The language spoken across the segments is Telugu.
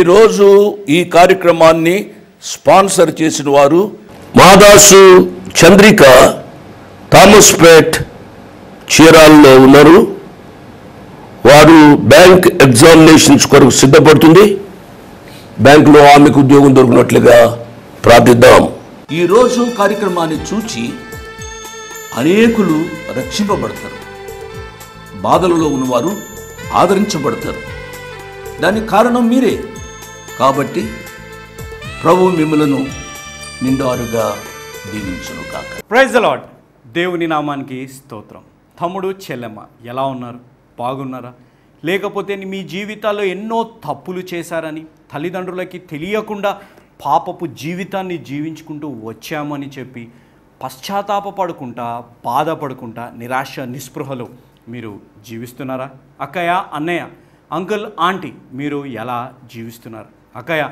ఈరోజు ఈ కార్యక్రమాన్ని స్పాన్సర్ చేసిన వారు మాదాసు చంద్రిక థామస్పేట్ చీరాల్లో ఉన్నారు వారు బ్యాంక్ ఎగ్జామినేషన్స్ కొరకు సిద్ధపడుతుంది బ్యాంకులో ఆమెకు ఉద్యోగం దొరికినట్లుగా ప్రార్థిద్దాం ఈరోజు కార్యక్రమాన్ని చూచి అనేకులు రక్షింపబడతారు బాధలలో ఉన్నవారు ఆదరించబడతారు దానికి కారణం మీరే కాబట్టి ప్రభు మిమ్మలను నిండారుగా దీవించును కాక ప్రైజ్ అలాడ్ దేవుని నామానికి స్తోత్రం తమ్ముడు చెల్లెమ్మ ఎలా ఉన్నారు బాగున్నారా లేకపోతే మీ జీవితాల్లో ఎన్నో తప్పులు చేశారని తల్లిదండ్రులకి తెలియకుండా పాపపు జీవితాన్ని జీవించుకుంటూ వచ్చామని చెప్పి పశ్చాత్తాపపడుకుంటా బాధపడుకుంటా నిరాశ నిస్పృహలు మీరు జీవిస్తున్నారా అక్కయ్య అన్నయ్య అంకుల్ ఆంటీ మీరు ఎలా జీవిస్తున్నారు అక్కయ్య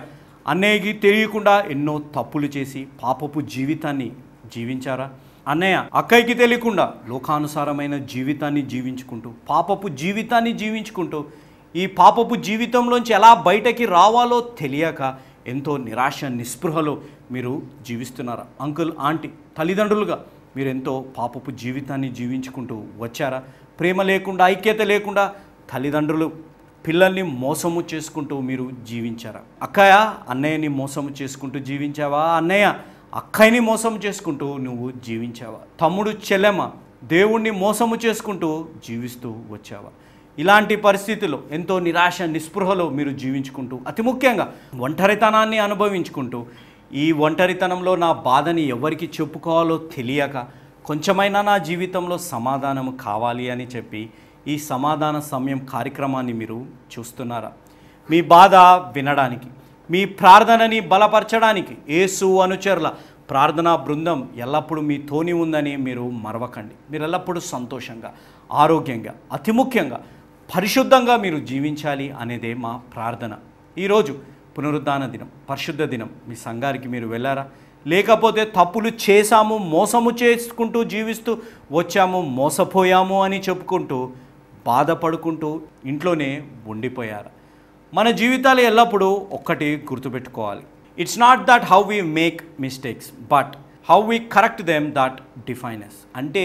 అన్నయ్యకి తెలియకుండా ఎన్నో తప్పులు చేసి పాపపు జీవితాన్ని జీవించారా అన్నయ్య అక్కయ్యకి తెలియకుండా లోకానుసారమైన జీవితాన్ని జీవించుకుంటూ పాపపు జీవితాన్ని జీవించుకుంటూ ఈ పాపపు జీవితంలోంచి ఎలా బయటకి రావాలో తెలియక ఎంతో నిరాశ నిస్పృహలో మీరు జీవిస్తున్నారా అంకుల్ ఆంటీ తల్లిదండ్రులుగా మీరు ఎంతో పాపపు జీవితాన్ని జీవించుకుంటూ వచ్చారా ప్రేమ లేకుండా ఐక్యత లేకుండా తల్లిదండ్రులు పిల్లల్ని మోసము చేసుకుంటూ మీరు జీవించారా అక్కయ్య అన్నయ్యని మోసము చేసుకుంటూ జీవించావా అన్నయ్య అక్కయ్యని మోసం చేసుకుంటూ నువ్వు జీవించావా తమ్ముడు చెల్లెమ్మ దేవుణ్ణి మోసము చేసుకుంటూ జీవిస్తూ వచ్చావా ఇలాంటి పరిస్థితిలో ఎంతో నిరాశ నిస్పృహలో మీరు జీవించుకుంటూ అతి ముఖ్యంగా ఒంటరితనాన్ని అనుభవించుకుంటూ ఈ ఒంటరితనంలో నా బాధని ఎవరికి చెప్పుకోవాలో తెలియక కొంచెమైనా నా జీవితంలో సమాధానం కావాలి అని చెప్పి ఈ సమాధాన సమయం కార్యక్రమాన్ని మీరు చూస్తున్నారా మీ బాధ వినడానికి మీ ప్రార్థనని బలపరచడానికి ఏసు అనుచరుల ప్రార్థనా బృందం ఎల్లప్పుడూ మీ తోని ఉందని మీరు మరవకండి మీరు ఎల్లప్పుడూ సంతోషంగా ఆరోగ్యంగా అతి ముఖ్యంగా పరిశుద్ధంగా మీరు జీవించాలి అనేదే మా ప్రార్థన ఈరోజు పునరుద్ధాన దినం పరిశుద్ధ దినం మీ సంఘానికి మీరు వెళ్ళారా లేకపోతే తప్పులు చేశాము మోసము చేసుకుంటూ జీవిస్తూ వచ్చాము మోసపోయాము అని చెప్పుకుంటూ బాధపడుకుంటూ ఇంట్లోనే ఉండిపోయారు మన జీవితాలు ఎల్లప్పుడూ ఒక్కటి గుర్తుపెట్టుకోవాలి it's not that how we make mistakes but how we correct them that defines అంటే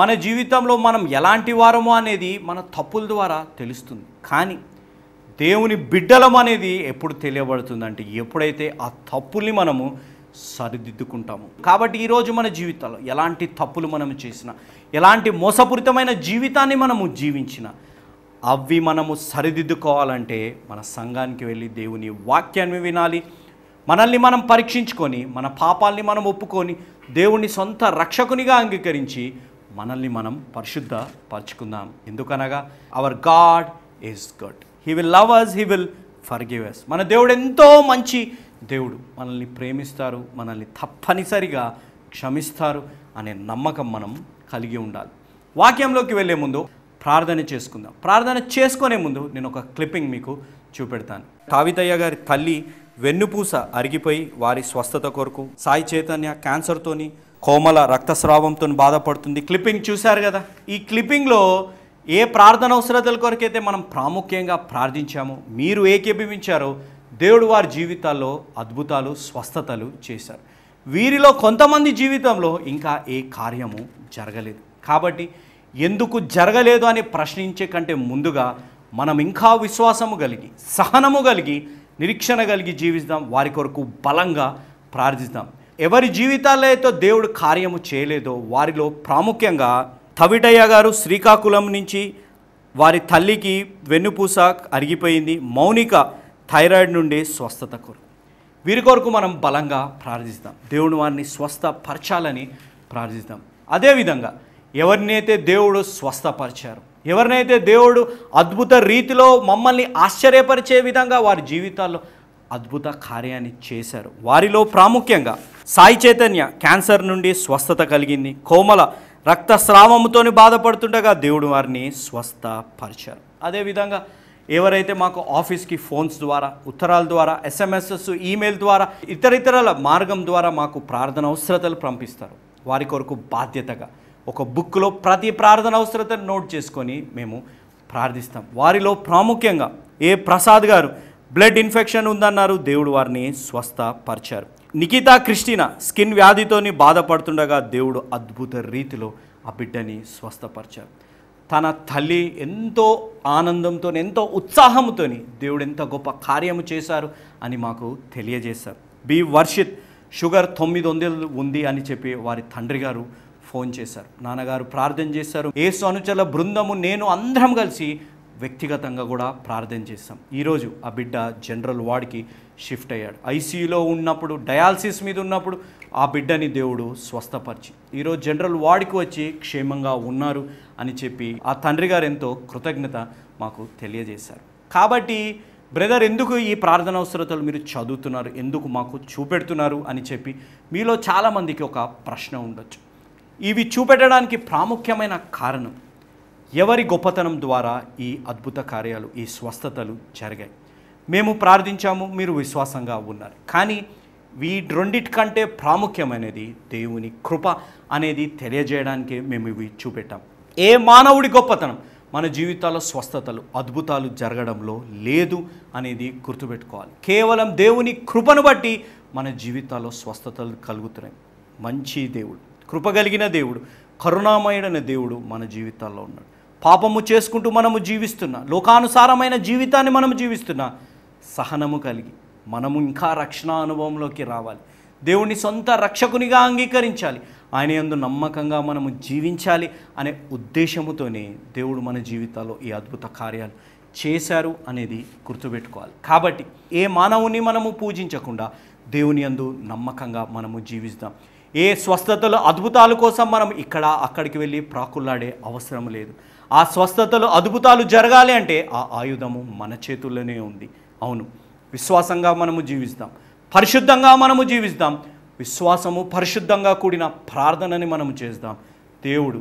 మన జీవితంలో మనం ఎలాంటి వారము అనేది మన తప్పుల ద్వారా తెలుస్తుంది కానీ దేవుని బిడ్డలం అనేది ఎప్పుడు తెలియబడుతుందంటే ఎప్పుడైతే ఆ తప్పుల్ని మనము సరిదిద్దుకుంటాము కాబట్టి ఈరోజు మన జీవితాలు ఎలాంటి తప్పులు మనం చేసిన ఎలాంటి మోసపూరితమైన జీవితాన్ని మనము జీవించిన అవి మనము సరిదిద్దుకోవాలంటే మన సంఘానికి వెళ్ళి దేవుని వాక్యాన్ని వినాలి మనల్ని మనం పరీక్షించుకొని మన పాపాల్ని మనం ఒప్పుకొని దేవుణ్ణి సొంత రక్షకునిగా అంగీకరించి మనల్ని మనం పరిశుద్ధ పరచుకుందాం ఎందుకనగా our God is good he will love us he will forgive us మన దేవుడు ఎంతో మంచి దేవుడు మనల్ని ప్రేమిస్తారు మనల్ని తప్పనిసరిగా క్షమిస్తారు అనే నమ్మకం మనం కలిగి ఉండాలి వాక్యంలోకి వెళ్ళే ముందు ప్రార్థన చేసుకుందాం ప్రార్థన చేసుకునే ముందు నేను ఒక క్లిప్పింగ్ మీకు చూపెడతాను కావితయ్య గారి తల్లి వెన్నుపూస అరిగిపోయి వారి స్వస్థత కొరకు సాయి చైతన్య క్యాన్సర్తోని కోమల రక్తస్రావంతో బాధపడుతుంది క్లిప్పింగ్ చూశారు కదా ఈ క్లిప్పింగ్లో ఏ ప్రార్థన అవసరతల కొరకైతే మనం ప్రాముఖ్యంగా ప్రార్థించామో మీరు ఏకీభవించారో దేవుడు వారి జీవితాల్లో అద్భుతాలు స్వస్థతలు చేశారు వీరిలో కొంతమంది జీవితంలో ఇంకా ఏ కార్యము జరగలేదు కాబట్టి ఎందుకు జరగలేదు అని ప్రశ్నించే కంటే ముందుగా మనం ఇంకా విశ్వాసము కలిగి సహనము కలిగి నిరీక్షణ కలిగి జీవిస్తాం వారి కొరకు బలంగా ప్రార్థిస్తాం ఎవరి జీవితాల్లో అయితే దేవుడు కార్యము చేయలేదో వారిలో ప్రాముఖ్యంగా తవిటయ్య గారు శ్రీకాకుళం నుంచి వారి తల్లికి వెన్నుపూస అరిగిపోయింది మౌనిక థైరాయిడ్ నుండి స్వస్థత కొరకు వీరి కొరకు మనం బలంగా ప్రార్థిస్తాం దేవుడు వారిని స్వస్థపరచాలని ప్రార్థిస్తాం అదేవిధంగా ఎవరినైతే దేవుడు స్వస్థపరిచారు ఎవరినైతే దేవుడు అద్భుత రీతిలో మమ్మల్ని ఆశ్చర్యపరిచే విధంగా వారి జీవితాల్లో అద్భుత కార్యాన్ని చేశారు వారిలో ప్రాముఖ్యంగా సాయి చైతన్య క్యాన్సర్ నుండి స్వస్థత కలిగింది కోమల రక్తస్రావంతో బాధపడుతుండగా దేవుడు వారిని స్వస్థపరిచారు అదేవిధంగా ఎవరైతే మాకు ఆఫీస్కి ఫోన్స్ ద్వారా ఉత్తరాల ద్వారా ఎస్ఎంఎస్ఎస్ ఈమెయిల్ ద్వారా ఇతర మార్గం ద్వారా మాకు ప్రార్థన అవసరతలు పంపిస్తారు వారి కొరకు బాధ్యతగా ఒక బుక్లో ప్రతి ప్రార్థన అవసరతను నోట్ చేసుకొని మేము ప్రార్థిస్తాం వారిలో ప్రాముఖ్యంగా ఏ ప్రసాద్ గారు బ్లడ్ ఇన్ఫెక్షన్ ఉందన్నారు దేవుడు వారిని స్వస్థపరిచారు నిఖితా క్రిస్టినా స్కిన్ వ్యాధితోని బాధపడుతుండగా దేవుడు అద్భుత రీతిలో ఆ బిడ్డని స్వస్థపరిచారు తన తల్లి ఎంతో ఆనందంతో ఎంతో ఉత్సాహంతో దేవుడు ఎంత గొప్ప కార్యము చేశారు అని మాకు తెలియజేశారు బి వర్షిత్ షుగర్ తొమ్మిది వందలు ఉంది అని చెప్పి వారి తండ్రి గారు ఫోన్ చేశారు నాన్నగారు ప్రార్థన చేశారు ఏసు అనుచరుల బృందము నేను అందరం కలిసి వ్యక్తిగతంగా కూడా ప్రార్థన చేస్తాం ఈరోజు ఆ బిడ్డ జనరల్ వార్డ్కి షిఫ్ట్ అయ్యాడు ఐసీయూలో ఉన్నప్పుడు డయాలసిస్ మీద ఉన్నప్పుడు ఆ బిడ్డని దేవుడు స్వస్థపరిచి ఈరోజు జనరల్ వార్డుకి వచ్చి క్షేమంగా ఉన్నారు అని చెప్పి ఆ తండ్రి గారు ఎంతో కృతజ్ఞత మాకు తెలియజేశారు కాబట్టి బ్రదర్ ఎందుకు ఈ ప్రార్థన అవసరతలు మీరు చదువుతున్నారు ఎందుకు మాకు చూపెడుతున్నారు అని చెప్పి మీలో చాలామందికి ఒక ప్రశ్న ఉండొచ్చు ఇవి చూపెట్టడానికి ప్రాముఖ్యమైన కారణం ఎవరి గొప్పతనం ద్వారా ఈ అద్భుత కార్యాలు ఈ స్వస్థతలు జరిగాయి మేము ప్రార్థించాము మీరు విశ్వాసంగా ఉన్నారు కానీ కంటే ప్రాముఖ్యమైనది దేవుని కృప అనేది తెలియజేయడానికి మేము ఇవి చూపెట్టాం ఏ మానవుడి గొప్పతనం మన జీవితాల్లో స్వస్థతలు అద్భుతాలు జరగడంలో లేదు అనేది గుర్తుపెట్టుకోవాలి కేవలం దేవుని కృపను బట్టి మన జీవితాల్లో స్వస్థతలు కలుగుతున్నాయి మంచి దేవుడు కృప కలిగిన దేవుడు కరుణామయుడైన దేవుడు మన జీవితాల్లో ఉన్నాడు పాపము చేసుకుంటూ మనము జీవిస్తున్నా లోకానుసారమైన జీవితాన్ని మనం జీవిస్తున్నా సహనము కలిగి మనము ఇంకా రక్షణ అనుభవంలోకి రావాలి దేవుణ్ణి సొంత రక్షకునిగా అంగీకరించాలి ఆయన ఎందు నమ్మకంగా మనము జీవించాలి అనే ఉద్దేశముతోనే దేవుడు మన జీవితాల్లో ఈ అద్భుత కార్యాలు చేశారు అనేది గుర్తుపెట్టుకోవాలి కాబట్టి ఏ మానవుని మనము పూజించకుండా దేవుని అందు నమ్మకంగా మనము జీవిస్తాం ఏ స్వస్థతలు అద్భుతాల కోసం మనం ఇక్కడ అక్కడికి వెళ్ళి ప్రాకులాడే అవసరం లేదు ఆ స్వస్థతలు అద్భుతాలు జరగాలి అంటే ఆ ఆయుధము మన చేతుల్లోనే ఉంది అవును విశ్వాసంగా మనము జీవిస్తాం పరిశుద్ధంగా మనము జీవిస్తాం విశ్వాసము పరిశుద్ధంగా కూడిన ప్రార్థనని మనము చేస్తాం దేవుడు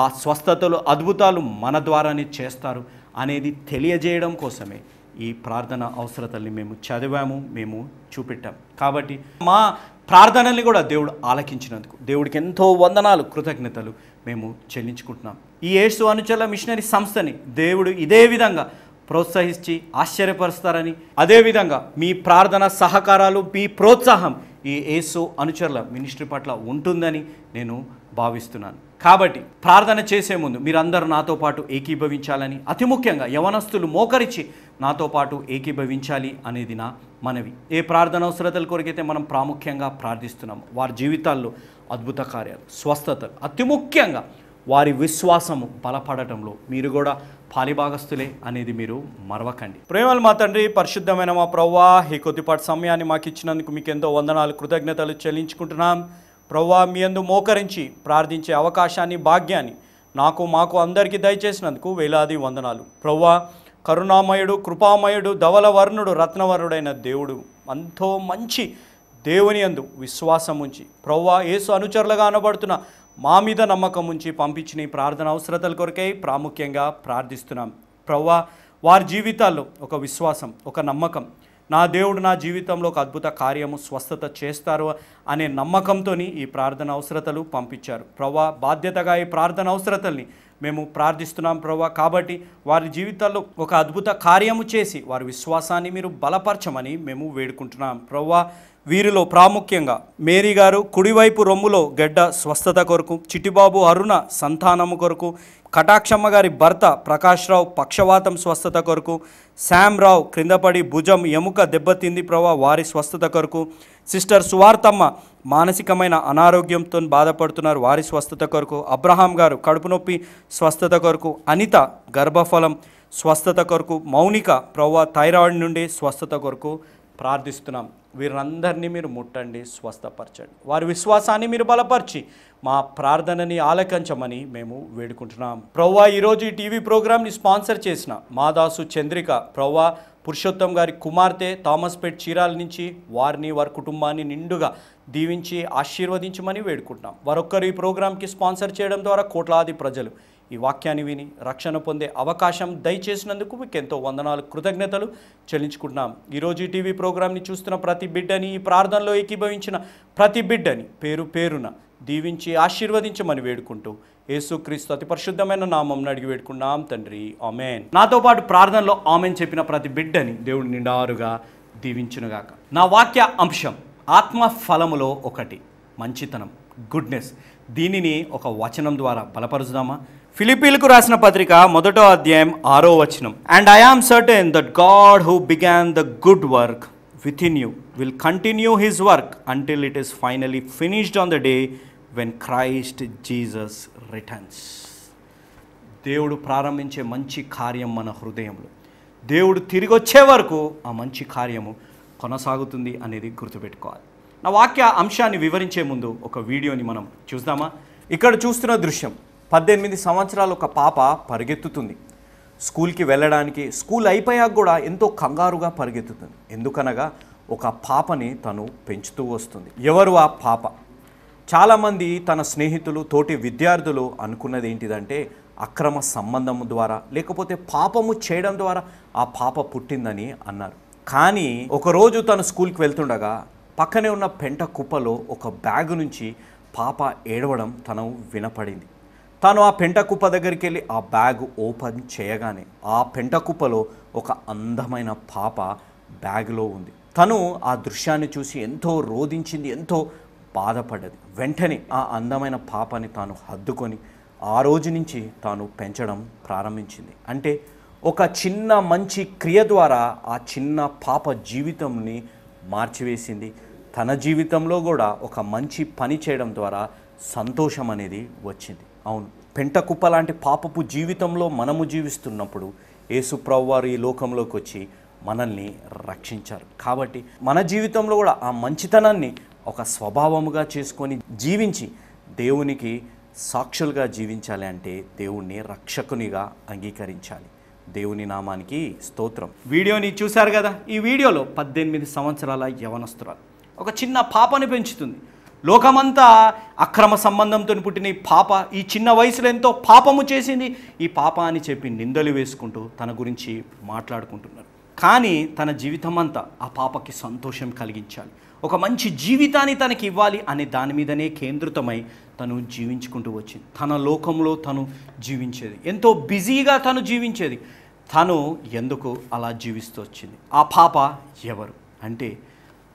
ఆ స్వస్థతలు అద్భుతాలు మన ద్వారానే చేస్తారు అనేది తెలియజేయడం కోసమే ఈ ప్రార్థన అవసరతల్ని మేము చదివాము మేము చూపెట్టాం కాబట్టి మా ప్రార్థనల్ని కూడా దేవుడు ఆలకించినందుకు దేవుడికి ఎంతో వందనాలు కృతజ్ఞతలు మేము చెల్లించుకుంటున్నాం ఈ యేసు అనుచల మిషనరీ సంస్థని దేవుడు ఇదే విధంగా ప్రోత్సహించి ఆశ్చర్యపరుస్తారని అదేవిధంగా మీ ప్రార్థన సహకారాలు మీ ప్రోత్సాహం ఈ ఏసు అనుచరుల మినిస్ట్రీ పట్ల ఉంటుందని నేను భావిస్తున్నాను కాబట్టి ప్రార్థన చేసే ముందు మీరందరూ నాతో పాటు ఏకీభవించాలని అతి ముఖ్యంగా యవనస్తులు మోకరించి నాతో పాటు ఏకీభవించాలి అనేది నా మనవి ఏ ప్రార్థన అవసరతల కొరకైతే మనం ప్రాముఖ్యంగా ప్రార్థిస్తున్నాము వారి జీవితాల్లో అద్భుత కార్యాలు స్వస్థతలు అతి ముఖ్యంగా వారి విశ్వాసము బలపడటంలో మీరు కూడా పాలిభాగస్తులే అనేది మీరు మరవకండి ప్రేమలు మా తండ్రి పరిశుద్ధమైన మా ప్రవ్వా ఈ కొద్దిపాటి సమయాన్ని మాకు ఇచ్చినందుకు మీకు ఎంతో వందనాలు కృతజ్ఞతలు చెల్లించుకుంటున్నాం ప్రవ్వా మీ అందు మోకరించి ప్రార్థించే అవకాశాన్ని భాగ్యాన్ని నాకు మాకు అందరికీ దయచేసినందుకు వేలాది వందనాలు ప్రవ్వా కరుణామయుడు కృపామయుడు ధవలవర్ణుడు రత్నవరుడైన దేవుడు ఎంతో మంచి దేవుని అందు విశ్వాసం ఉంచి ప్రవ్వా ఏసు అనుచరులుగా అనబడుతున్న మా మీద నమ్మకం ఉంచి పంపించిన ఈ ప్రార్థన అవసరతల కొరకై ప్రాముఖ్యంగా ప్రార్థిస్తున్నాం ప్రవ్వా వారి జీవితాల్లో ఒక విశ్వాసం ఒక నమ్మకం నా దేవుడు నా జీవితంలో ఒక అద్భుత కార్యము స్వస్థత చేస్తారు అనే నమ్మకంతో ఈ ప్రార్థన అవసరతలు పంపించారు ప్రవ్వా బాధ్యతగా ఈ ప్రార్థన అవసరతల్ని మేము ప్రార్థిస్తున్నాం ప్రవ్వా కాబట్టి వారి జీవితాల్లో ఒక అద్భుత కార్యము చేసి వారి విశ్వాసాన్ని మీరు బలపరచమని మేము వేడుకుంటున్నాం ప్రవ్వా వీరిలో ప్రాముఖ్యంగా మేరీ గారు కుడివైపు రొమ్ములో గెడ్డ స్వస్థత కొరకు చిటిబాబు అరుణ సంతానము కొరకు కటాక్షమ్మ గారి భర్త ప్రకాష్రావు పక్షవాతం స్వస్థత కొరకు శామ్రావు క్రిందపడి భుజం ఎముక దెబ్బతింది ప్రభా వారి స్వస్థత కొరకు సిస్టర్ సువార్తమ్మ మానసికమైన అనారోగ్యంతో బాధపడుతున్నారు వారి స్వస్థత కొరకు అబ్రహాం గారు కడుపు నొప్పి స్వస్థత కొరకు అనిత గర్భఫలం స్వస్థత కొరకు మౌనిక ప్రవ్వ థైరాయిడ్ నుండి స్వస్థత కొరకు ప్రార్థిస్తున్నాం వీరందరినీ మీరు ముట్టండి స్వస్థపరచండి వారి విశ్వాసాన్ని మీరు బలపరిచి మా ప్రార్థనని ఆలకించమని మేము వేడుకుంటున్నాం ప్రవ్వా ఈరోజు ఈ టీవీ ప్రోగ్రామ్ని స్పాన్సర్ చేసిన మాదాసు చంద్రిక ప్రవ్వా పురుషోత్తం గారి కుమార్తె థామస్ పేట్ చీరాల నుంచి వారిని వారి కుటుంబాన్ని నిండుగా దీవించి ఆశీర్వదించమని వేడుకుంటున్నాం వారొక్కరు ఈ ప్రోగ్రాంకి స్పాన్సర్ చేయడం ద్వారా కోట్లాది ప్రజలు ఈ వాక్యాన్ని విని రక్షణ పొందే అవకాశం దయచేసినందుకు మీకు ఎంతో వందనాలు కృతజ్ఞతలు చెల్లించుకుంటున్నాం ఈరోజు టీవీ ప్రోగ్రాంని చూస్తున్న ప్రతి బిడ్డని ఈ ప్రార్థనలో ఏకీభవించిన ప్రతి బిడ్డని పేరు పేరున దీవించి ఆశీర్వదించమని వేడుకుంటూ యేసుక్రీస్తు అతి పరిశుద్ధమైన నామం అడిగి వేడుకున్నాం తండ్రి ఆమెన్ నాతో పాటు ప్రార్థనలో ఆమెన్ చెప్పిన ప్రతి బిడ్డని దేవుడు నిండారుగా దీవించునుగాక నా వాక్య అంశం ఆత్మ ఫలములో ఒకటి మంచితనం గుడ్నెస్ దీనిని ఒక వచనం ద్వారా బలపరుచుదామా ఫిలిపీలకు రాసిన పత్రిక మొదటో అధ్యాయం ఆరో వచనం and I am certain that God who began the good work within you will continue his work until it is finally finished on the day when Christ Jesus returns దేవుడు ప్రారంభించే మంచి కార్యం మన హృదయంలో దేవుడు తిరిగి వచ్చే వరకు ఆ మంచి కార్యము కొనసాగుతుంది అనేది గుర్తుపెట్టుకోవాలి నా వాక్య అంశాన్ని వివరించే ముందు ఒక వీడియోని మనం చూద్దామా ఇక్కడ చూస్తున్న దృశ్యం పద్దెనిమిది సంవత్సరాలు ఒక పాప పరిగెత్తుతుంది స్కూల్కి వెళ్ళడానికి స్కూల్ అయిపోయాక కూడా ఎంతో కంగారుగా పరిగెత్తుతుంది ఎందుకనగా ఒక పాపని తను పెంచుతూ వస్తుంది ఎవరు ఆ పాప చాలామంది తన స్నేహితులు తోటి విద్యార్థులు అనుకున్నది ఏంటిదంటే అక్రమ సంబంధం ద్వారా లేకపోతే పాపము చేయడం ద్వారా ఆ పాప పుట్టిందని అన్నారు కానీ ఒకరోజు తను స్కూల్కి వెళ్తుండగా పక్కనే ఉన్న పెంట కుప్పలో ఒక బ్యాగ్ నుంచి పాప ఏడవడం తను వినపడింది తాను ఆ పెంటకుప్ప దగ్గరికి వెళ్ళి ఆ బ్యాగ్ ఓపెన్ చేయగానే ఆ పెంటకుప్పలో ఒక అందమైన పాప బ్యాగ్లో ఉంది తను ఆ దృశ్యాన్ని చూసి ఎంతో రోధించింది ఎంతో బాధపడ్డది వెంటనే ఆ అందమైన పాపని తాను హద్దుకొని ఆ రోజు నుంచి తాను పెంచడం ప్రారంభించింది అంటే ఒక చిన్న మంచి క్రియ ద్వారా ఆ చిన్న పాప జీవితంని మార్చివేసింది తన జీవితంలో కూడా ఒక మంచి పని చేయడం ద్వారా సంతోషం అనేది వచ్చింది అవును పెంట కుప్ప లాంటి పాపపు జీవితంలో మనము జీవిస్తున్నప్పుడు యేసుప్రభు వారు ఈ లోకంలోకి వచ్చి మనల్ని రక్షించారు కాబట్టి మన జీవితంలో కూడా ఆ మంచితనాన్ని ఒక స్వభావముగా చేసుకొని జీవించి దేవునికి సాక్షులుగా జీవించాలి అంటే దేవుణ్ణి రక్షకునిగా అంగీకరించాలి దేవుని నామానికి స్తోత్రం వీడియోని చూశారు కదా ఈ వీడియోలో పద్దెనిమిది సంవత్సరాల యవనస్తురాలు ఒక చిన్న పాపను పెంచుతుంది లోకమంతా అక్రమ సంబంధంతో పుట్టిన ఈ పాప ఈ చిన్న వయసులో ఎంతో పాపము చేసింది ఈ పాప అని చెప్పి నిందలు వేసుకుంటూ తన గురించి మాట్లాడుకుంటున్నారు కానీ తన జీవితం అంతా ఆ పాపకి సంతోషం కలిగించాలి ఒక మంచి జీవితాన్ని తనకి ఇవ్వాలి అనే దాని మీదనే కేంద్రితమై తను జీవించుకుంటూ వచ్చింది తన లోకంలో తను జీవించేది ఎంతో బిజీగా తను జీవించేది తను ఎందుకు అలా జీవిస్తూ వచ్చింది ఆ పాప ఎవరు అంటే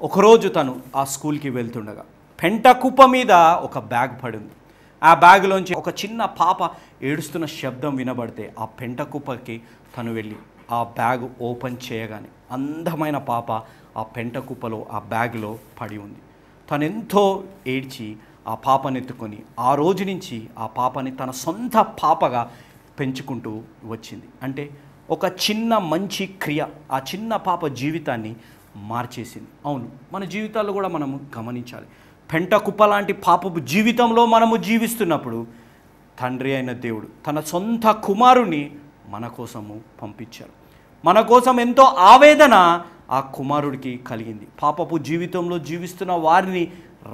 ఒకరోజు తను ఆ స్కూల్కి వెళ్తుండగా పెంట కుప్ప మీద ఒక బ్యాగ్ పడింది ఆ బ్యాగ్లోంచి ఒక చిన్న పాప ఏడుస్తున్న శబ్దం వినబడితే ఆ పెంట కుప్పకి తను వెళ్ళి ఆ బ్యాగ్ ఓపెన్ చేయగానే అందమైన పాప ఆ పెంట కుప్పలో ఆ బ్యాగ్లో పడి ఉంది తను ఎంతో ఏడ్చి ఆ పాపనెత్తుకొని ఆ రోజు నుంచి ఆ పాపని తన సొంత పాపగా పెంచుకుంటూ వచ్చింది అంటే ఒక చిన్న మంచి క్రియ ఆ చిన్న పాప జీవితాన్ని మార్చేసింది అవును మన జీవితాల్లో కూడా మనము గమనించాలి పెంట కుప్ప లాంటి పాపపు జీవితంలో మనము జీవిస్తున్నప్పుడు తండ్రి అయిన దేవుడు తన సొంత కుమారుని మన కోసము పంపించారు మన కోసం ఎంతో ఆవేదన ఆ కుమారుడికి కలిగింది పాపపు జీవితంలో జీవిస్తున్న వారిని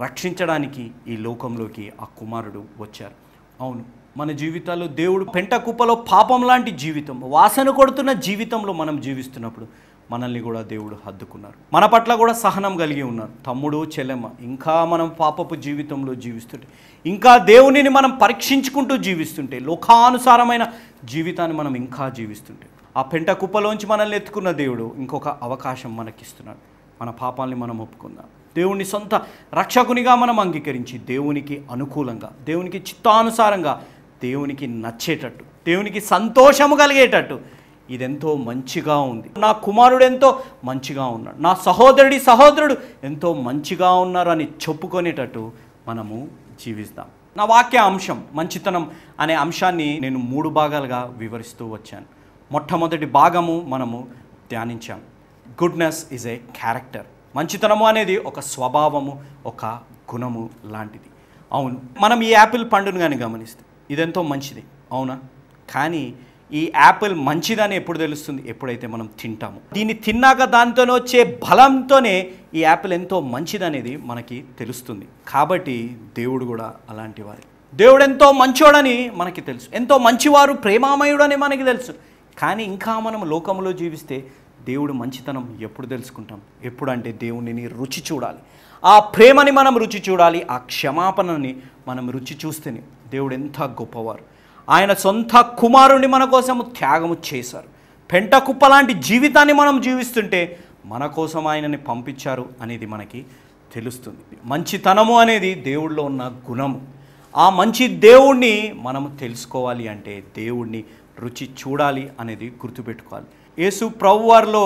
రక్షించడానికి ఈ లోకంలోకి ఆ కుమారుడు వచ్చారు అవును మన జీవితాల్లో దేవుడు పెంట కుప్పలో పాపం లాంటి జీవితం వాసన కొడుతున్న జీవితంలో మనం జీవిస్తున్నప్పుడు మనల్ని కూడా దేవుడు హద్దుకున్నారు మన పట్ల కూడా సహనం కలిగి ఉన్నారు తమ్ముడు చెల్లెమ్మ ఇంకా మనం పాపపు జీవితంలో జీవిస్తుంటే ఇంకా దేవునిని మనం పరీక్షించుకుంటూ జీవిస్తుంటే లోకానుసారమైన జీవితాన్ని మనం ఇంకా జీవిస్తుంటే ఆ పెంట కుప్పలోంచి మనల్ని ఎత్తుకున్న దేవుడు ఇంకొక అవకాశం మనకిస్తున్నాడు మన పాపాలని మనం ఒప్పుకుందాం దేవుని సొంత రక్షకునిగా మనం అంగీకరించి దేవునికి అనుకూలంగా దేవునికి చిత్తానుసారంగా దేవునికి నచ్చేటట్టు దేవునికి సంతోషము కలిగేటట్టు ఇదెంతో మంచిగా ఉంది నా కుమారుడు ఎంతో మంచిగా ఉన్నాడు నా సహోదరుడి సహోదరుడు ఎంతో మంచిగా ఉన్నారని చెప్పుకునేటట్టు మనము జీవిస్తాం నా వాక్య అంశం మంచితనం అనే అంశాన్ని నేను మూడు భాగాలుగా వివరిస్తూ వచ్చాను మొట్టమొదటి భాగము మనము ధ్యానించాం గుడ్నెస్ ఈజ్ ఏ క్యారెక్టర్ మంచితనము అనేది ఒక స్వభావము ఒక గుణము లాంటిది అవును మనం ఈ యాపిల్ పండును కానీ గమనిస్తే ఇదెంతో మంచిది అవునా కానీ ఈ యాపిల్ మంచిదని ఎప్పుడు తెలుస్తుంది ఎప్పుడైతే మనం తింటాము దీన్ని తిన్నాక దానితోనే వచ్చే బలంతోనే ఈ యాపిల్ ఎంతో మంచిదనేది మనకి తెలుస్తుంది కాబట్టి దేవుడు కూడా అలాంటి వారి దేవుడు ఎంతో మంచోడని మనకి తెలుసు ఎంతో మంచివారు ప్రేమామయుడని మనకి తెలుసు కానీ ఇంకా మనం లోకంలో జీవిస్తే దేవుడు మంచితనం ఎప్పుడు తెలుసుకుంటాం ఎప్పుడంటే దేవునిని రుచి చూడాలి ఆ ప్రేమని మనం రుచి చూడాలి ఆ క్షమాపణని మనం రుచి చూస్తేనే దేవుడు ఎంత గొప్పవారు ఆయన సొంత కుమారుణ్ణి మన కోసం త్యాగము చేశారు పెంట కుప్ప లాంటి జీవితాన్ని మనం జీవిస్తుంటే మన కోసం ఆయనని పంపించారు అనేది మనకి తెలుస్తుంది మంచితనము అనేది దేవుడిలో ఉన్న గుణము ఆ మంచి దేవుణ్ణి మనము తెలుసుకోవాలి అంటే దేవుణ్ణి రుచి చూడాలి అనేది గుర్తుపెట్టుకోవాలి యేసు ప్రభు వారిలో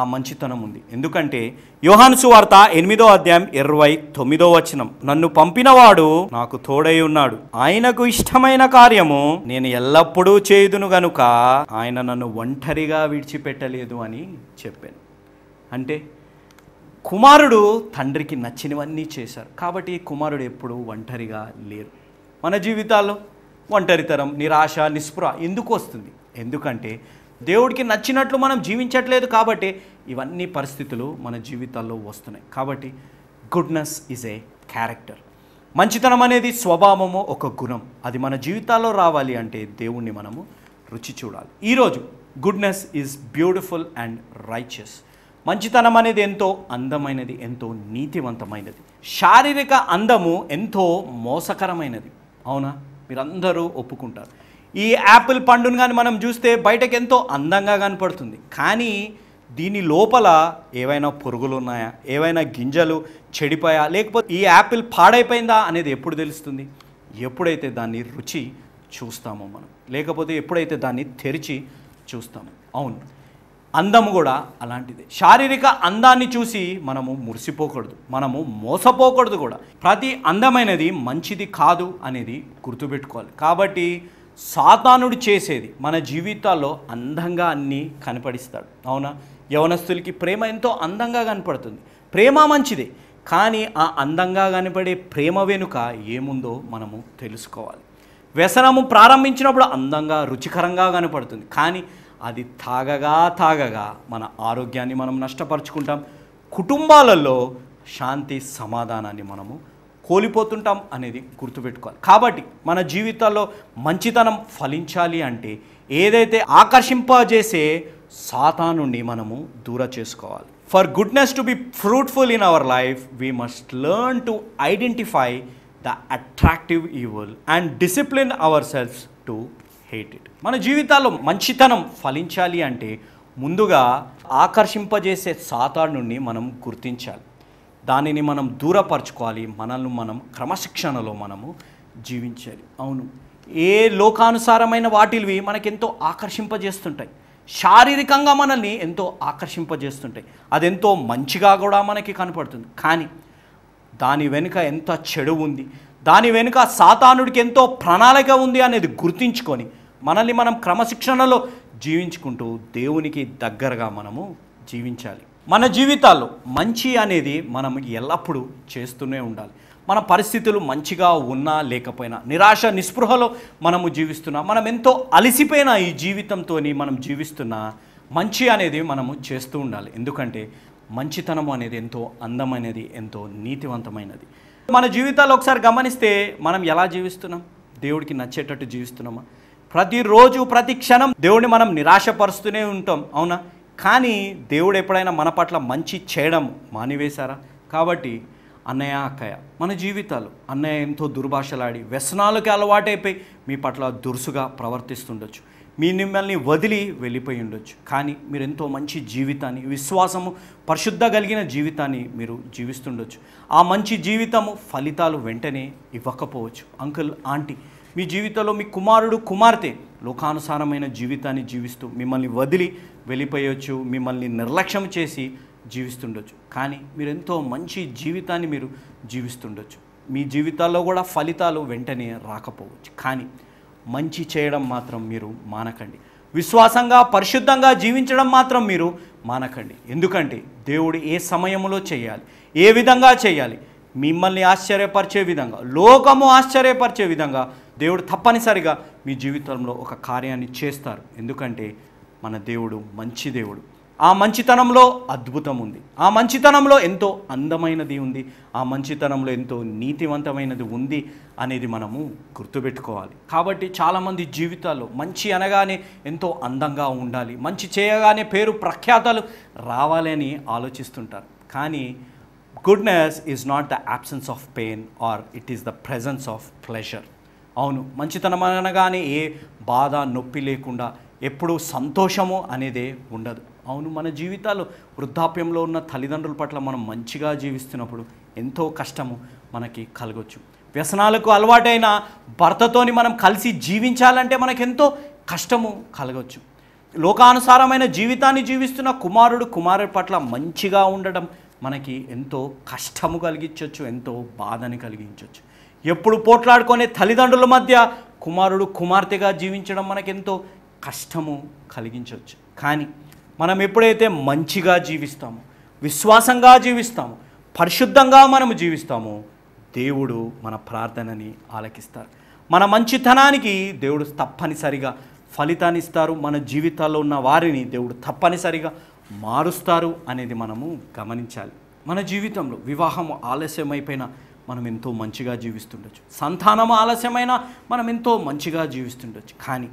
ఆ మంచితనం ఉంది ఎందుకంటే యోహానుసు వార్త ఎనిమిదో అధ్యాయం ఇరవై తొమ్మిదో వచనం నన్ను పంపినవాడు నాకు తోడై ఉన్నాడు ఆయనకు ఇష్టమైన కార్యము నేను ఎల్లప్పుడూ చేయుదును గనుక ఆయన నన్ను ఒంటరిగా విడిచిపెట్టలేదు అని చెప్పాను అంటే కుమారుడు తండ్రికి నచ్చినవన్నీ చేశారు కాబట్టి కుమారుడు ఎప్పుడు ఒంటరిగా లేరు మన జీవితాల్లో ఒంటరితనం నిరాశ నిస్పృహ ఎందుకు వస్తుంది ఎందుకంటే దేవుడికి నచ్చినట్లు మనం జీవించట్లేదు కాబట్టి ఇవన్నీ పరిస్థితులు మన జీవితాల్లో వస్తున్నాయి కాబట్టి గుడ్నెస్ ఈజ్ ఏ క్యారెక్టర్ మంచితనం అనేది స్వభావము ఒక గుణం అది మన జీవితాల్లో రావాలి అంటే దేవుణ్ణి మనము రుచి చూడాలి ఈరోజు goodness is beautiful and righteous మంచితనం అనేది ఎంతో అందమైనది ఎంతో నీతివంతమైనది శారీరక అందము ఎంతో మోసకరమైనది అవునా మీరందరూ ఒప్పుకుంటారు ఈ యాపిల్ పండును కానీ మనం చూస్తే బయటకు ఎంతో అందంగా కనపడుతుంది కానీ దీని లోపల ఏవైనా పురుగులు ఉన్నాయా ఏవైనా గింజలు చెడిపోయా లేకపోతే ఈ యాపిల్ పాడైపోయిందా అనేది ఎప్పుడు తెలుస్తుంది ఎప్పుడైతే దాన్ని రుచి చూస్తామో మనం లేకపోతే ఎప్పుడైతే దాన్ని తెరిచి చూస్తాము అవును అందం కూడా అలాంటిదే శారీరక అందాన్ని చూసి మనము మురిసిపోకూడదు మనము మోసపోకూడదు కూడా ప్రతి అందమైనది మంచిది కాదు అనేది గుర్తుపెట్టుకోవాలి కాబట్టి సాతానుడు చేసేది మన జీవితాల్లో అందంగా అన్నీ కనపడిస్తాడు అవునా యవనస్తులకి ప్రేమ ఎంతో అందంగా కనపడుతుంది ప్రేమ మంచిదే కానీ ఆ అందంగా కనపడే ప్రేమ వెనుక ఏముందో మనము తెలుసుకోవాలి వ్యసనము ప్రారంభించినప్పుడు అందంగా రుచికరంగా కనపడుతుంది కానీ అది తాగగా తాగగా మన ఆరోగ్యాన్ని మనం నష్టపరుచుకుంటాం కుటుంబాలలో శాంతి సమాధానాన్ని మనము కోల్పోతుంటాం అనేది గుర్తుపెట్టుకోవాలి కాబట్టి మన జీవితాల్లో మంచితనం ఫలించాలి అంటే ఏదైతే ఆకర్షింపజేసే సాతానుండి మనము దూర చేసుకోవాలి for goodness to be fruitful in our life we must learn to identify the attractive evil and discipline our selves to hate it మన జీవితాల్లో మంచితనం ఫలించాలి అంటే ముందుగా ఆకర్షింపజేసే సాతాడు నుండి మనం గుర్తించాలి దానిని మనం దూరపరచుకోవాలి మనల్ని మనం క్రమశిక్షణలో మనము జీవించాలి అవును ఏ లోకానుసారమైన వాటివి మనకెంతో ఆకర్షింపజేస్తుంటాయి శారీరకంగా మనల్ని ఎంతో ఆకర్షింపజేస్తుంటాయి అదెంతో మంచిగా కూడా మనకి కనపడుతుంది కానీ దాని వెనుక ఎంత చెడు ఉంది దాని వెనుక సాతానుడికి ఎంతో ప్రణాళిక ఉంది అనేది గుర్తించుకొని మనల్ని మనం క్రమశిక్షణలో జీవించుకుంటూ దేవునికి దగ్గరగా మనము జీవించాలి మన జీవితాల్లో మంచి అనేది మనం ఎల్లప్పుడూ చేస్తూనే ఉండాలి మన పరిస్థితులు మంచిగా ఉన్నా లేకపోయినా నిరాశ నిస్పృహలో మనము జీవిస్తున్నా మనం ఎంతో అలసిపోయిన ఈ జీవితంతో మనం జీవిస్తున్నా మంచి అనేది మనము చేస్తూ ఉండాలి ఎందుకంటే మంచితనం అనేది ఎంతో అందమైనది ఎంతో నీతివంతమైనది మన జీవితాలు ఒకసారి గమనిస్తే మనం ఎలా జీవిస్తున్నాం దేవుడికి నచ్చేటట్టు జీవిస్తున్నామా ప్రతిరోజు ప్రతి క్షణం దేవుడిని మనం నిరాశపరుస్తూనే ఉంటాం అవునా కానీ దేవుడు ఎప్పుడైనా మన పట్ల మంచి చేయడం మానివేశారా కాబట్టి అన్నయ్య అక్కయ్య మన జీవితాలు అన్నయ్య ఎంతో దుర్భాషలాడి వ్యసనాలకి అలవాటైపోయి మీ పట్ల దురుసుగా ప్రవర్తిస్తుండొచ్చు మీ మిమ్మల్ని వదిలి వెళ్ళిపోయి ఉండొచ్చు కానీ మీరు ఎంతో మంచి జీవితాన్ని విశ్వాసము పరిశుద్ధ కలిగిన జీవితాన్ని మీరు జీవిస్తుండొచ్చు ఆ మంచి జీవితము ఫలితాలు వెంటనే ఇవ్వకపోవచ్చు అంకుల్ ఆంటీ మీ జీవితంలో మీ కుమారుడు కుమార్తె లోకానుసారమైన జీవితాన్ని జీవిస్తూ మిమ్మల్ని వదిలి వెళ్ళిపోయొచ్చు మిమ్మల్ని నిర్లక్ష్యం చేసి జీవిస్తుండొచ్చు కానీ మీరు ఎంతో మంచి జీవితాన్ని మీరు జీవిస్తుండొచ్చు మీ జీవితాల్లో కూడా ఫలితాలు వెంటనే రాకపోవచ్చు కానీ మంచి చేయడం మాత్రం మీరు మానకండి విశ్వాసంగా పరిశుద్ధంగా జీవించడం మాత్రం మీరు మానకండి ఎందుకంటే దేవుడు ఏ సమయంలో చేయాలి ఏ విధంగా చేయాలి మిమ్మల్ని ఆశ్చర్యపరిచే విధంగా లోకము ఆశ్చర్యపరిచే విధంగా దేవుడు తప్పనిసరిగా మీ జీవితంలో ఒక కార్యాన్ని చేస్తారు ఎందుకంటే మన దేవుడు మంచి దేవుడు ఆ మంచితనంలో అద్భుతం ఉంది ఆ మంచితనంలో ఎంతో అందమైనది ఉంది ఆ మంచితనంలో ఎంతో నీతివంతమైనది ఉంది అనేది మనము గుర్తుపెట్టుకోవాలి కాబట్టి చాలామంది జీవితాలు మంచి అనగానే ఎంతో అందంగా ఉండాలి మంచి చేయగానే పేరు ప్రఖ్యాతలు రావాలి అని ఆలోచిస్తుంటారు కానీ goodness is not the absence of pain or it is the presence of pleasure అవును మంచితనమనగానే ఏ బాధ నొప్పి లేకుండా ఎప్పుడూ సంతోషము అనేదే ఉండదు అవును మన జీవితాలు వృద్ధాప్యంలో ఉన్న తల్లిదండ్రుల పట్ల మనం మంచిగా జీవిస్తున్నప్పుడు ఎంతో కష్టము మనకి కలగొచ్చు వ్యసనాలకు అలవాటైన భర్తతోని మనం కలిసి జీవించాలంటే మనకెంతో కష్టము కలగొచ్చు లోకానుసారమైన జీవితాన్ని జీవిస్తున్న కుమారుడు కుమారుడి పట్ల మంచిగా ఉండడం మనకి ఎంతో కష్టము కలిగించవచ్చు ఎంతో బాధని కలిగించవచ్చు ఎప్పుడు పోట్లాడుకునే తల్లిదండ్రుల మధ్య కుమారుడు కుమార్తెగా జీవించడం మనకెంతో కష్టము కలిగించవచ్చు కానీ మనం ఎప్పుడైతే మంచిగా జీవిస్తామో విశ్వాసంగా జీవిస్తాము పరిశుద్ధంగా మనము జీవిస్తామో దేవుడు మన ప్రార్థనని ఆలకిస్తారు మన మంచితనానికి దేవుడు తప్పనిసరిగా ఫలితాన్ని ఇస్తారు మన జీవితాల్లో ఉన్న వారిని దేవుడు తప్పనిసరిగా మారుస్తారు అనేది మనము గమనించాలి మన జీవితంలో వివాహము ఆలస్యమైపోయిన మనం ఎంతో మంచిగా జీవిస్తుండొచ్చు సంతానం ఆలస్యమైన మనం ఎంతో మంచిగా జీవిస్తుండొచ్చు కానీ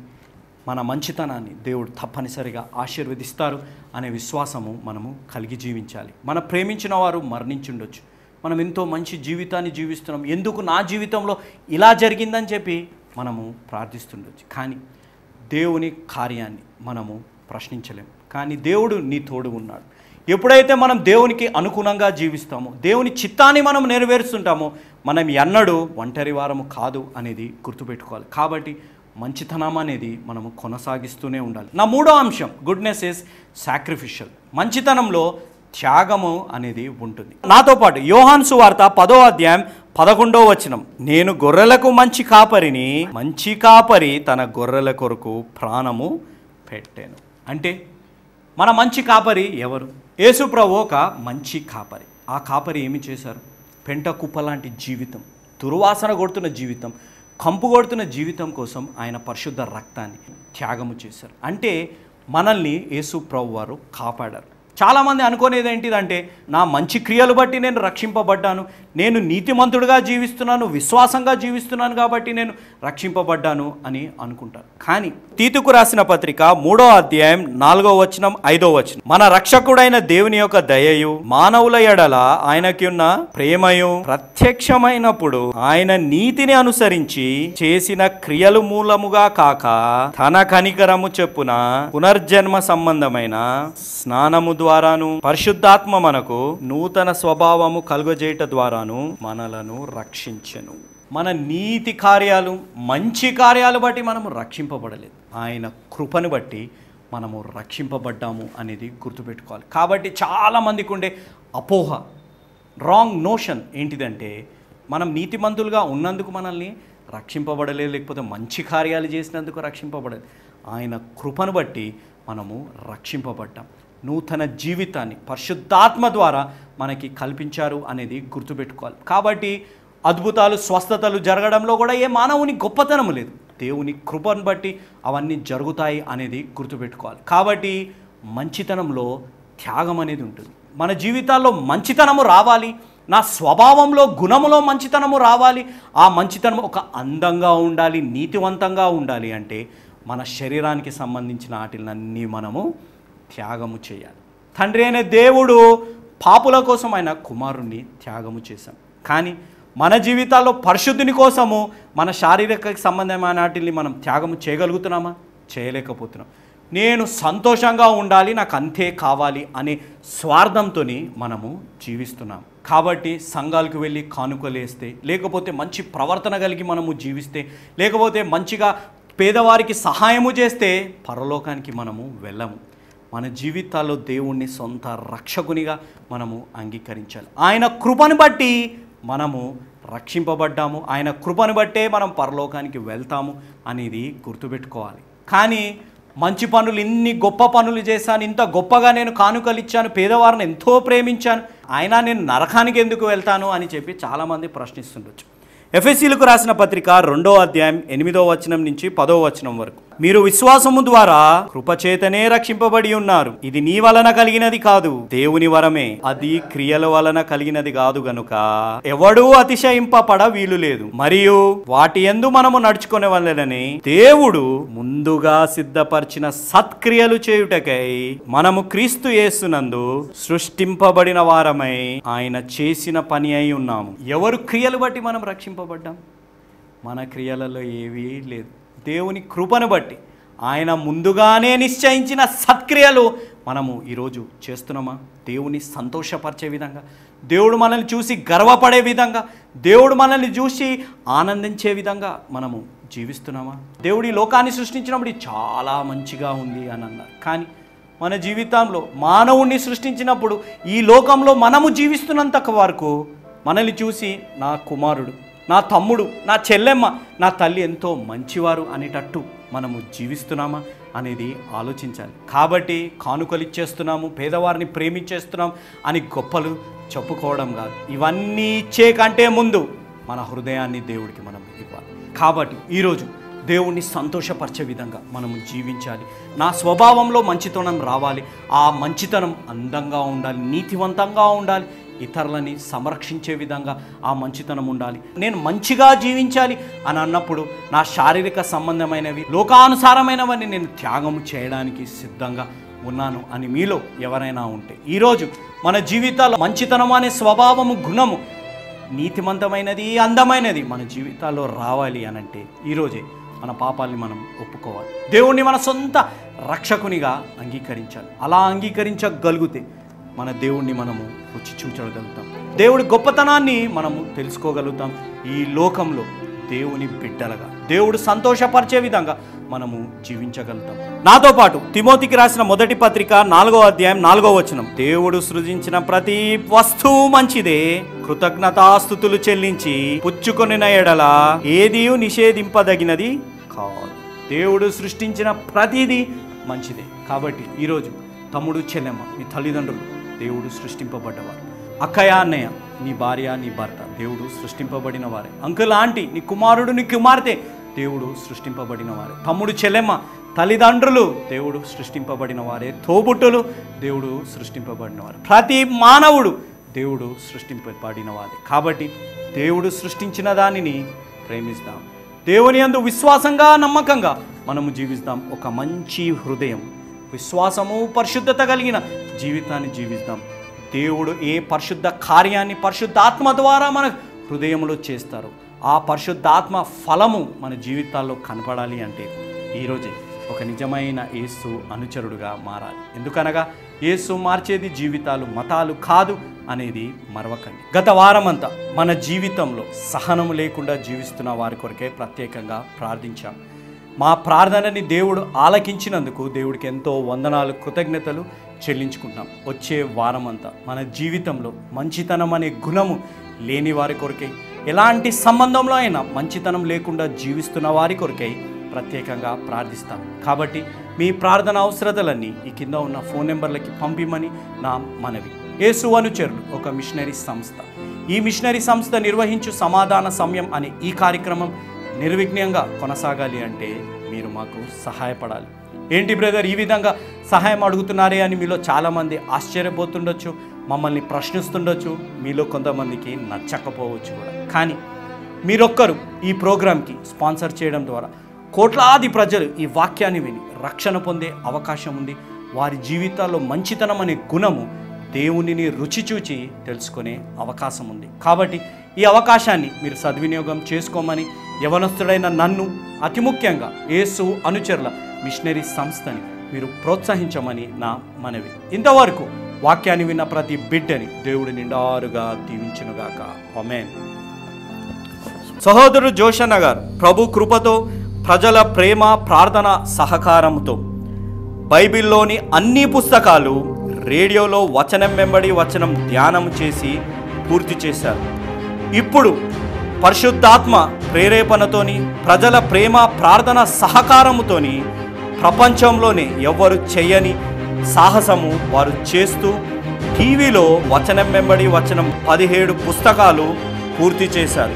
మన మంచితనాన్ని దేవుడు తప్పనిసరిగా ఆశీర్వదిస్తారు అనే విశ్వాసము మనము కలిగి జీవించాలి మన ప్రేమించిన వారు మరణించుండొచ్చు మనం ఎంతో మంచి జీవితాన్ని జీవిస్తున్నాం ఎందుకు నా జీవితంలో ఇలా జరిగిందని చెప్పి మనము ప్రార్థిస్తుండొచ్చు కానీ దేవుని కార్యాన్ని మనము ప్రశ్నించలేము కానీ దేవుడు నీ తోడు ఉన్నాడు ఎప్పుడైతే మనం దేవునికి అనుగుణంగా జీవిస్తామో దేవుని చిత్తాన్ని మనం నెరవేరుస్తుంటామో మనం ఎన్నడూ ఒంటరి వారము కాదు అనేది గుర్తుపెట్టుకోవాలి కాబట్టి మంచితనం అనేది మనము కొనసాగిస్తూనే ఉండాలి నా మూడో అంశం గుడ్నెస్ ఇస్ సాక్రిఫిషియల్ మంచితనంలో త్యాగము అనేది ఉంటుంది నాతో పాటు యోహాన్ సువార్త పదో అధ్యాయం పదకొండో వచనం నేను గొర్రెలకు మంచి కాపరిని మంచి కాపరి తన గొర్రెల కొరకు ప్రాణము పెట్టాను అంటే మన మంచి కాపరి ఎవరు యేసుప్రభు ఒక మంచి కాపరి ఆ కాపరి ఏమి చేశారు పెంట కుప్ప లాంటి జీవితం దుర్వాసన కొడుతున్న జీవితం కంపు కొడుతున్న జీవితం కోసం ఆయన పరిశుద్ధ రక్తాన్ని త్యాగము చేశారు అంటే మనల్ని యేసు ప్రభు వారు కాపాడారు చాలామంది అనుకునేది ఏంటిదంటే నా మంచి క్రియలు బట్టి నేను రక్షింపబడ్డాను నేను నీతిమంతుడిగా జీవిస్తున్నాను విశ్వాసంగా జీవిస్తున్నాను కాబట్టి నేను రక్షింపబడ్డాను అని అనుకుంటాను కానీ తీతుకు రాసిన పత్రిక మూడో అధ్యాయం నాలుగో వచనం ఐదో వచనం మన రక్షకుడైన దేవుని యొక్క దయయు మానవుల ఎడల ఆయనకి ఉన్న ప్రేమయు ప్రత్యక్షమైనప్పుడు ఆయన నీతిని అనుసరించి చేసిన క్రియలు మూలముగా కాక తన కనికరము చెప్పున పునర్జన్మ సంబంధమైన స్నానము ద్వారాను పరిశుద్ధాత్మ మనకు నూతన స్వభావము కలుగజేయట ద్వారాను మనలను మనలను రక్షించను మన నీతి కార్యాలు మంచి కార్యాలు బట్టి మనము రక్షింపబడలేదు ఆయన కృపను బట్టి మనము రక్షింపబడ్డాము అనేది గుర్తుపెట్టుకోవాలి కాబట్టి చాలామందికి ఉండే అపోహ రాంగ్ నోషన్ ఏంటిదంటే మనం నీతిమంతులుగా ఉన్నందుకు మనల్ని రక్షింపబడలేదు లేకపోతే మంచి కార్యాలు చేసినందుకు రక్షింపబడలేదు ఆయన కృపను బట్టి మనము రక్షింపబడ్డాం నూతన జీవితాన్ని పరిశుద్ధాత్మ ద్వారా మనకి కల్పించారు అనేది గుర్తుపెట్టుకోవాలి కాబట్టి అద్భుతాలు స్వస్థతలు జరగడంలో కూడా ఏ మానవుని గొప్పతనం లేదు దేవుని కృపను బట్టి అవన్నీ జరుగుతాయి అనేది గుర్తుపెట్టుకోవాలి కాబట్టి మంచితనంలో త్యాగం అనేది ఉంటుంది మన జీవితాల్లో మంచితనము రావాలి నా స్వభావంలో గుణములో మంచితనము రావాలి ఆ మంచితనం ఒక అందంగా ఉండాలి నీతివంతంగా ఉండాలి అంటే మన శరీరానికి సంబంధించిన వాటిని మనము త్యాగము చేయాలి తండ్రి అయిన దేవుడు పాపుల కోసం ఆయన కుమారుణ్ణి త్యాగము చేశాం కానీ మన జీవితాల్లో పరిశుద్ధిని కోసము మన శారీరక సంబంధమైన వాటిని మనం త్యాగము చేయగలుగుతున్నామా చేయలేకపోతున్నాం నేను సంతోషంగా ఉండాలి నాకు అంతే కావాలి అనే స్వార్థంతో మనము జీవిస్తున్నాం కాబట్టి సంఘాలకు వెళ్ళి కానుకలేస్తే లేకపోతే మంచి ప్రవర్తన కలిగి మనము జీవిస్తే లేకపోతే మంచిగా పేదవారికి సహాయము చేస్తే పరలోకానికి మనము వెళ్ళము మన జీవితాల్లో దేవుణ్ణి సొంత రక్షకునిగా మనము అంగీకరించాలి ఆయన కృపను బట్టి మనము రక్షింపబడ్డాము ఆయన కృపను బట్టే మనం పరలోకానికి వెళ్తాము అనేది గుర్తుపెట్టుకోవాలి కానీ మంచి పనులు ఇన్ని గొప్ప పనులు చేశాను ఇంత గొప్పగా నేను కానుకలు ఇచ్చాను పేదవారిని ఎంతో ప్రేమించాను ఆయన నేను నరకానికి ఎందుకు వెళ్తాను అని చెప్పి చాలామంది ప్రశ్నిస్తుండొచ్చు ఎఫ్ఎస్సీలకు రాసిన పత్రిక రెండో అధ్యాయం ఎనిమిదో వచనం నుంచి పదో వచనం వరకు మీరు విశ్వాసము ద్వారా కృపచేతనే రక్షింపబడి ఉన్నారు ఇది నీ వలన కలిగినది కాదు దేవుని వరమే అది క్రియల వలన కలిగినది కాదు గనుక ఎవడూ అతిశయింపబడ వీలు లేదు మరియు వాటి ఎందు మనము నడుచుకునే వలనని దేవుడు ముందుగా సిద్ధపరిచిన సత్క్రియలు చేయుటకై మనము క్రీస్తు యేసునందు సృష్టింపబడిన వారమై ఆయన చేసిన పని అయి ఉన్నాము ఎవరు క్రియలు బట్టి మనం రక్షింపబడ్డాం మన క్రియలలో ఏవీ లేదు దేవుని కృపను బట్టి ఆయన ముందుగానే నిశ్చయించిన సత్క్రియలు మనము ఈరోజు చేస్తున్నామా దేవుని సంతోషపరిచే విధంగా దేవుడు మనల్ని చూసి గర్వపడే విధంగా దేవుడు మనల్ని చూసి ఆనందించే విధంగా మనము జీవిస్తున్నామా దేవుడి లోకాన్ని సృష్టించినప్పుడు చాలా మంచిగా ఉంది అని అన్నారు కానీ మన జీవితంలో మానవుణ్ణి సృష్టించినప్పుడు ఈ లోకంలో మనము జీవిస్తున్నంత వరకు మనల్ని చూసి నా కుమారుడు నా తమ్ముడు నా చెల్లెమ్మ నా తల్లి ఎంతో మంచివారు అనేటట్టు మనము జీవిస్తున్నామా అనేది ఆలోచించాలి కాబట్టి కానుకలు ఇచ్చేస్తున్నాము పేదవారిని ప్రేమించేస్తున్నాం అని గొప్పలు చెప్పుకోవడం కాదు ఇవన్నీ ఇచ్చే కంటే ముందు మన హృదయాన్ని దేవుడికి మనం ఇవ్వాలి కాబట్టి ఈరోజు దేవుణ్ణి సంతోషపరిచే విధంగా మనము జీవించాలి నా స్వభావంలో మంచితనం రావాలి ఆ మంచితనం అందంగా ఉండాలి నీతివంతంగా ఉండాలి ఇతరులని సంరక్షించే విధంగా ఆ మంచితనం ఉండాలి నేను మంచిగా జీవించాలి అని అన్నప్పుడు నా శారీరక సంబంధమైనవి లోకానుసారమైనవన్నీ నేను త్యాగం చేయడానికి సిద్ధంగా ఉన్నాను అని మీలో ఎవరైనా ఉంటే ఈరోజు మన జీవితాల్లో మంచితనం అనే స్వభావము గుణము నీతిమంతమైనది అందమైనది మన జీవితాల్లో రావాలి అని అంటే ఈరోజే మన పాపాలని మనం ఒప్పుకోవాలి దేవుణ్ణి మన సొంత రక్షకునిగా అంగీకరించాలి అలా అంగీకరించగలిగితే మన దేవుణ్ణి మనము రుచి చూచగలుగుతాం దేవుడి గొప్పతనాన్ని మనము తెలుసుకోగలుగుతాం ఈ లోకంలో దేవుని బిడ్డలుగా దేవుడు సంతోషపరిచే విధంగా మనము జీవించగలుగుతాం నాతో పాటు తిమోతికి రాసిన మొదటి పత్రిక నాలుగో అధ్యాయం నాలుగో వచనం దేవుడు సృజించిన ప్రతి వస్తువు మంచిదే కృతజ్ఞతాస్థుతులు చెల్లించి పుచ్చుకొనిన ఎడల ఏది నిషేధింపదగినది కాదు దేవుడు సృష్టించిన ప్రతిదీ మంచిదే కాబట్టి ఈరోజు తమ్ముడు చెల్లెమ్మ మీ తల్లిదండ్రులు దేవుడు సృష్టింపబడ్డవారు అక్కయ అన్నయ్య నీ భార్య నీ భర్త దేవుడు సృష్టింపబడిన వారే అంకుల్ ఆంటీ నీ కుమారుడు నీ కుమార్తె దేవుడు సృష్టింపబడిన వారే తమ్ముడు చెల్లెమ్మ తల్లిదండ్రులు దేవుడు సృష్టింపబడిన వారే తోబుట్టులు దేవుడు సృష్టింపబడిన వారు ప్రతి మానవుడు దేవుడు సృష్టింపబడిన వారే కాబట్టి దేవుడు సృష్టించిన దానిని ప్రేమిస్తాం దేవుని అందు విశ్వాసంగా నమ్మకంగా మనము జీవిస్తాం ఒక మంచి హృదయం విశ్వాసము పరిశుద్ధత కలిగిన జీవితాన్ని జీవిద్దాం దేవుడు ఏ పరిశుద్ధ కార్యాన్ని పరిశుద్ధాత్మ ద్వారా మన హృదయంలో చేస్తారు ఆ పరిశుద్ధాత్మ ఫలము మన జీవితాల్లో కనపడాలి అంటే ఈరోజే ఒక నిజమైన యేసు అనుచరుడుగా మారాలి ఎందుకనగా యేసు మార్చేది జీవితాలు మతాలు కాదు అనేది మరవకండి గత వారమంతా మన జీవితంలో సహనము లేకుండా జీవిస్తున్న వారి కొరకే ప్రత్యేకంగా ప్రార్థించాం మా ప్రార్థనని దేవుడు ఆలకించినందుకు దేవుడికి ఎంతో వందనాలు కృతజ్ఞతలు చెల్లించుకుంటున్నాం వచ్చే వారం అంతా మన జీవితంలో మంచితనం అనే గుణము లేని వారి కొరకై ఎలాంటి సంబంధంలో అయినా మంచితనం లేకుండా జీవిస్తున్న వారి కొరకై ప్రత్యేకంగా ప్రార్థిస్తాం కాబట్టి మీ ప్రార్థన అవసరతలన్నీ ఈ కింద ఉన్న ఫోన్ నెంబర్లకి పంపిమని నా మనవి ఏసు అనుచరులు ఒక మిషనరీ సంస్థ ఈ మిషనరీ సంస్థ నిర్వహించు సమాధాన సమయం అనే ఈ కార్యక్రమం నిర్విఘ్నంగా కొనసాగాలి అంటే మీరు మాకు సహాయపడాలి ఏంటి బ్రదర్ ఈ విధంగా సహాయం అడుగుతున్నారే అని మీలో చాలామంది ఆశ్చర్యపోతుండొచ్చు మమ్మల్ని ప్రశ్నిస్తుండొచ్చు మీలో కొంతమందికి నచ్చకపోవచ్చు కూడా కానీ మీరొక్కరు ఈ ప్రోగ్రాంకి స్పాన్సర్ చేయడం ద్వారా కోట్లాది ప్రజలు ఈ వాక్యాన్ని విని రక్షణ పొందే అవకాశం ఉంది వారి జీవితాల్లో మంచితనం అనే గుణము దేవునిని రుచి చూచి తెలుసుకునే అవకాశం ఉంది కాబట్టి ఈ అవకాశాన్ని మీరు సద్వినియోగం చేసుకోమని యవనస్తుడైన నన్ను అతి ముఖ్యంగా యేసు అనుచరుల మిషనరీ సంస్థని మీరు ప్రోత్సహించమని నా మనవి ఇంతవరకు వాక్యాన్ని విన్న ప్రతి బిడ్డని దేవుడు నిండారుగా దీవించునుగాక ఒమేన్ సహోదరుడు జోషన్న గారు ప్రభు కృపతో ప్రజల ప్రేమ ప్రార్థన సహకారంతో బైబిల్లోని అన్ని పుస్తకాలు రేడియోలో వచనం వెంబడి వచనం ధ్యానం చేసి పూర్తి చేశారు ఇప్పుడు పరిశుద్ధాత్మ ప్రేరేపణతోని ప్రజల ప్రేమ ప్రార్థన సహకారముతోని ప్రపంచంలోనే ఎవ్వరు చేయని సాహసము వారు చేస్తూ టీవీలో వచనం వెంబడి వచనం పదిహేడు పుస్తకాలు పూర్తి చేశారు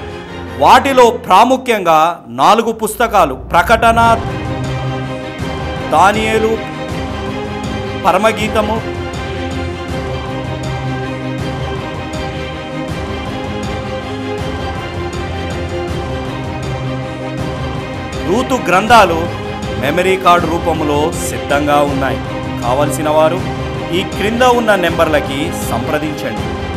వాటిలో ప్రాముఖ్యంగా నాలుగు పుస్తకాలు ప్రకటన దానియేలు పరమగీతము రూతు గ్రంథాలు మెమరీ కార్డు రూపంలో సిద్ధంగా ఉన్నాయి కావలసిన వారు ఈ క్రింద ఉన్న నెంబర్లకి సంప్రదించండి